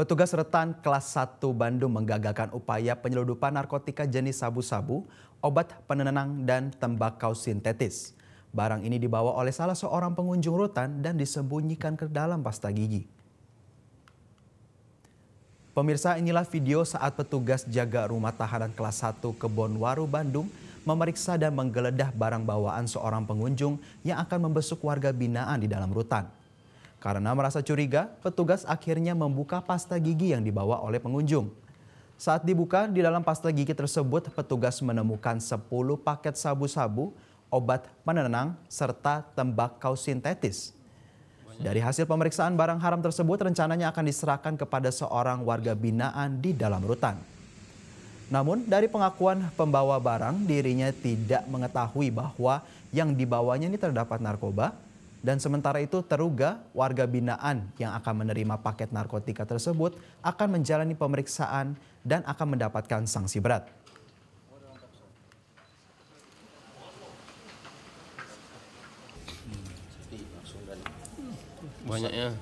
Petugas retan kelas 1 Bandung menggagalkan upaya penyeludupan narkotika jenis sabu-sabu, obat penenang dan tembakau sintetis. Barang ini dibawa oleh salah seorang pengunjung rutan dan disembunyikan ke dalam pasta gigi. Pemirsa inilah video saat petugas jaga rumah tahanan kelas 1 Kebonwaru Bandung memeriksa dan menggeledah barang bawaan seorang pengunjung yang akan membesuk warga binaan di dalam rutan. Karena merasa curiga, petugas akhirnya membuka pasta gigi yang dibawa oleh pengunjung. Saat dibuka, di dalam pasta gigi tersebut petugas menemukan 10 paket sabu-sabu, obat penenang, serta tembakau sintetis. Dari hasil pemeriksaan barang haram tersebut rencananya akan diserahkan kepada seorang warga binaan di dalam rutan. Namun dari pengakuan pembawa barang dirinya tidak mengetahui bahwa yang dibawanya ini terdapat narkoba, dan sementara itu teruga warga binaan yang akan menerima paket narkotika tersebut akan menjalani pemeriksaan dan akan mendapatkan sanksi berat. Banyaknya.